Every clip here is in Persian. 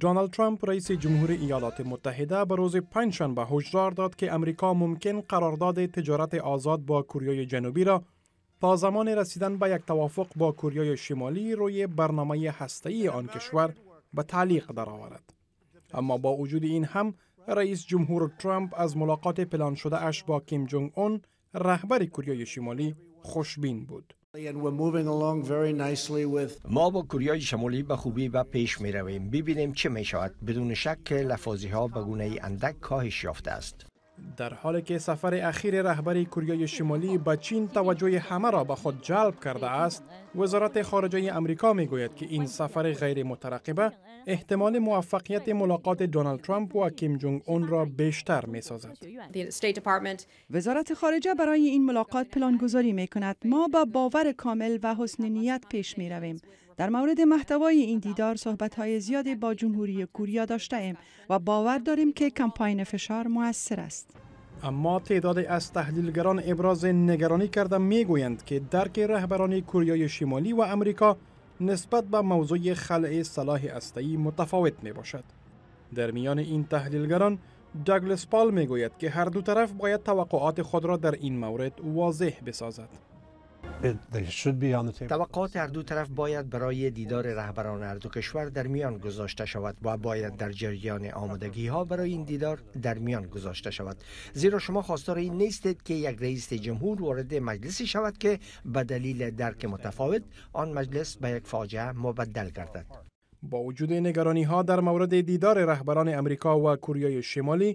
دونالد ترامپ رئیس جمهور ایالات متحده به روز پنجشنبه هشدار داد که امریکا ممکن قرارداد تجارت آزاد با کوریای جنوبی را تا زمان رسیدن به یک توافق با کوریای شمالی روی برنامه هسته‌ای آن کشور به تعلیق درآورد. اما با وجود این هم رئیس جمهور ترامپ از ملاقات پلان شده اش با کیم جونگ اون رهبر کوریای شمالی خوشبین بود. ما با کوریای شمالی به خوبی و پیش می رویم ببینیم چه می شود بدون شک که لفاظی ها به گونه اندک کاهش یافته است در حالی که سفر اخیر رهبری کره شمالی با چین توجه همه را به خود جلب کرده است وزارت خارجه امریکا میگوید که این سفر غیر مترقبه احتمال موفقیت ملاقات دونالد ترامپ و کیم جونگ اون را بیشتر می سازد. وزارت خارجه برای این ملاقات پلان گذاری می کند. ما با باور کامل و حسن نیت پیش می رویم. در مورد محتوای این دیدار های زیادی با جمهوری کوریا داشته ایم و باور داریم که کمپاین فشار موثر است. اما تعداد از تحلیلگران ابراز نگرانی کرده میگویند که درک رهبران کوریای شمالی و امریکا نسبت به موضوع خلع صلاح استایی متفاوت می باشد. در میان این تحلیلگران داگلس پال میگوید که هر دو طرف باید توقعات خود را در این مورد واضح بسازد. توقعات هر دو طرف باید برای دیدار رهبران هر دو کشور در میان گذاشته شود و باید در جریان آمادگی ها برای این دیدار در میان گذاشته شود زیرا شما خواستار این نیستید که یک رئیس جمهور وارد مجلسی شود که به دلیل درک متفاوت آن مجلس به یک فاجعه مبدل گردد با وجود نگرانی ها در مورد دیدار رهبران امریکا و کره شمالی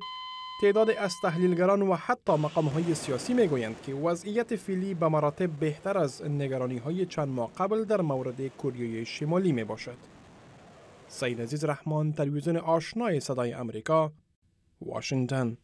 تعداد از تحلیلگران و حتی مقام های سیاسی می گویند که وضعیت فیلی به مراتب بهتر از نگرانی های چند ماه قبل در مورد کوریای شمالی می باشد. سید عزیز رحمان تلویزیون آشنای صدای امریکا واشنگتن